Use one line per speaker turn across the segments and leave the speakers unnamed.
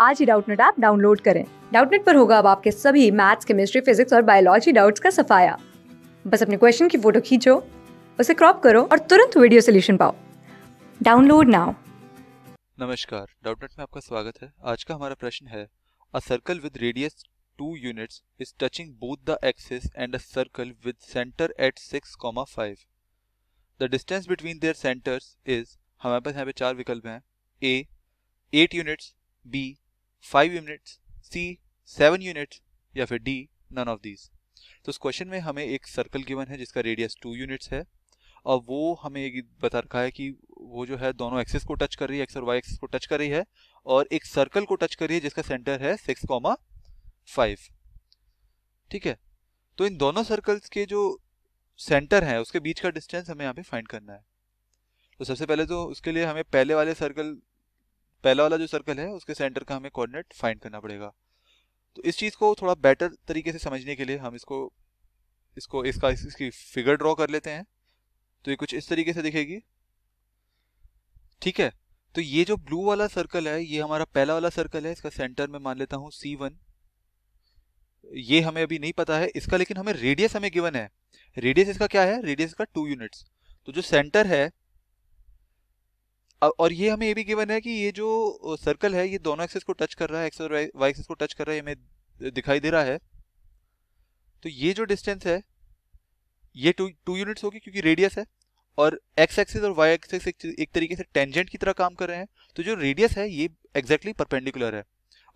आज ही Doubtnut app download करें डाउटनेट पर होगा अब आपके सभी मैथ्स केमिस्ट्री फिजिक्स और बायोलॉजी डाउट्स का सफाया बस अपने क्वेश्चन की फोटो खींचो उसे क्रॉप करो और तुरंत वीडियो सोल्यूशन पाओ डाउनलोड नाउ
नमस्कार डाउटनेट में आपका स्वागत है आज का हमारा प्रश्न है a circle with radius two units is touching both the axis and a circle with centre at six comma five the distance between their centres is हमारे पास यहाँ पे चार विकल्प हैं A eight units B five unit C seven unit या फिर D none of these तो इस क्वेश्चन में हमें एक सर्कल गिवन है जिसका रेडियस टू यूनिट्स है और वो हमें बता रखा है कि वो जो है दोनों एक्सेस को टच कर रही है एक्स और वाई एक्सेस को टच कर रही है और एक सर्कल को टच कर रही है जिसका सेंटर है सिक्स कॉमा फाइव ठीक है तो इन दोनों सर्कल्स के जो सेंटर है उसके बीच का डिस्टेंस हमें यहाँ पे फाइंड करना है तो सबसे पहले तो उसके लिए हमें पहले वाले सर्कल पहला वाला जो सर्कल है उसके सेंटर का हमें कोऑर्डिनेट फाइंड करना पड़ेगा तो इस चीज़ को थोड़ा बेटर तरीके से समझने के लिए हम इसको इसको इसका इसकी फिगर ड्रॉ कर लेते हैं तो ये कुछ इस तरीके से दिखेगी ठीक है तो ये जो ब्लू वाला सर्कल है ये हमारा पहला वाला सर्कल है इसका सेंटर में मान लेता हूँ सी वन ये हमें अभी नहीं पता है इसका लेकिन हमें रेडियस हमें गिवन है रेडियस इसका क्या है रेडियस का टू यूनिट्स तो जो सेंटर है और ये हमें ये भी गिवन है कि ये जो सर्कल है ये दोनों एक्सेस को टच कर रहा है एक्स और वाई एक्सेस को टच कर रहा है हमें दिखाई दे रहा है तो ये जो डिस्टेंस है ये टू टू यूनिट्स होगी क्योंकि रेडियस है और एक्स एक्सिस और वाई एक्सेस एक, एक तरीके से टेंजेंट की तरह काम कर रहे हैं तो जो रेडियस है ये एग्जैक्टली exactly परपेंडिकुलर है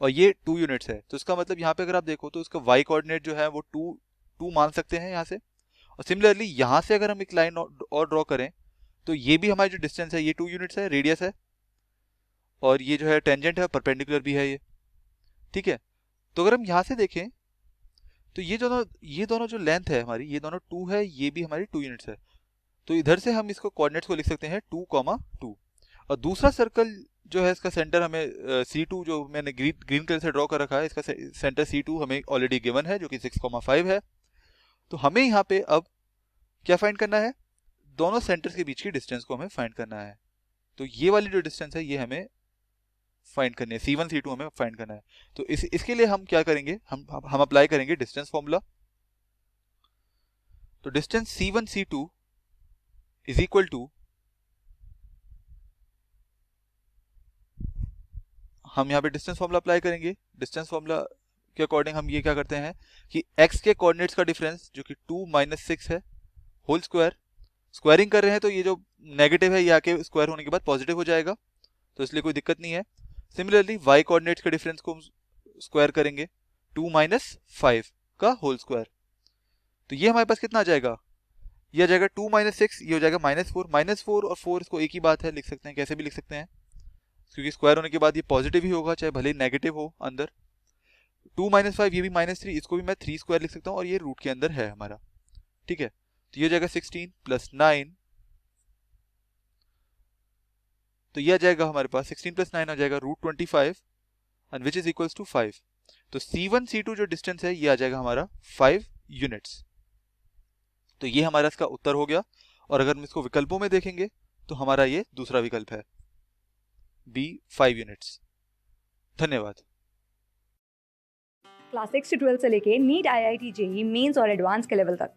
और ये टू यूनिट्स है तो इसका मतलब यहाँ पे अगर आप देखो तो उसका वाई कोऑर्डिनेट जो है वो टू टू मान सकते हैं यहाँ से और सिमिलरली यहाँ से अगर हम एक लाइन और ड्रॉ करें तो ये भी हमारी जो डिस्टेंस है ये टू यूनिट्स है रेडियस है और ये जो है टेंजेंट है परपेंडिकुलर भी है ये ठीक है तो अगर हम यहाँ से देखें तो ये दोनों ये दोनों जो लेंथ है हमारी ये दोनों टू है ये भी हमारी टू यूनिट्स है तो इधर से हम इसको कोऑर्डिनेट्स को लिख सकते हैं टू कॉमा टू और दूसरा सर्कल जो है इसका सेंटर हमें सी टू जो मैंने ग्रीन ग्रीन कलर से ड्रॉ कर रखा है इसका सेंटर सी टू हमें ऑलरेडी गिवन है जो कि सिक्स कॉमा फाइव है तो हमें यहाँ पे अब क्या फाइंड करना है दोनों सेंटर्स के बीच की डिस्टेंस को हमें फाइंड करना है तो ये वाली जो डिस्टेंस है ये हमें फाइंड करनी है सी वन सी टू हमें फाइंड करना है तो इस इसके लिए हम क्या करेंगे हम हम अप्लाई करेंगे डिस्टेंस फॉर्मूला तो distance C one C two is equal to हम यहां पे डिस्टेंस फॉर्मूला अप्लाई करेंगे डिस्टेंस फॉर्मूला के अकॉर्डिंग हम ये क्या करते हैं कि एक्स के कोऑर्डिनेट्स का डिफरेंस जो कि टू माइनस सिक्स है होल स्क्वायर स्क्वायरिंग कर रहे हैं तो ये जो नेगेटिव है ये आके स्क्वायर होने के बाद पॉजिटिव हो जाएगा तो इसलिए कोई दिक्कत नहीं है सिमिलरली वाई कोऑर्डिनेट्स के डिफरेंस को हम स्क्वायर करेंगे टू माइनस फाइव का होल स्क्वायर तो ये हमारे पास कितना आ जाएगा ये आ जाएगा टू माइनस सिक्स ये हो जाएगा माइनस फोर माइनस फोर और फोर इसको एक ही बात है लिख सकते हैं कैसे भी लिख सकते हैं क्योंकि स्क्वायर होने के बाद ये पॉजिटिव ही होगा चाहे भले ही नेगेटिव हो अंदर टू माइनस फाइव ये भी माइनस थ्री इसको भी मैं थ्री स्क्वायर लिख सकता हूँ और ये रूट के अंदर है हमारा ठीक है तो ये हो जाएगा सिक्सटीन प्लस नाइन तो यह जाएगा हमारे पास सिक्सटीन प्लस नाइन आ जाएगा root twenty five and which is equal to five तो C1 C2 जो डिस्टेंस है ये आ जाएगा हमारा फाइव यूनिट्स तो ये हमारा इसका उत्तर हो गया और अगर हम इसको विकल्पों में देखेंगे तो हमारा ये दूसरा विकल्प है बी फाइव यूनिट्स धन्यवाद
क्लास सिक्स से से लेके NEET I I T JEE Mains और एडवांस के लेवल तक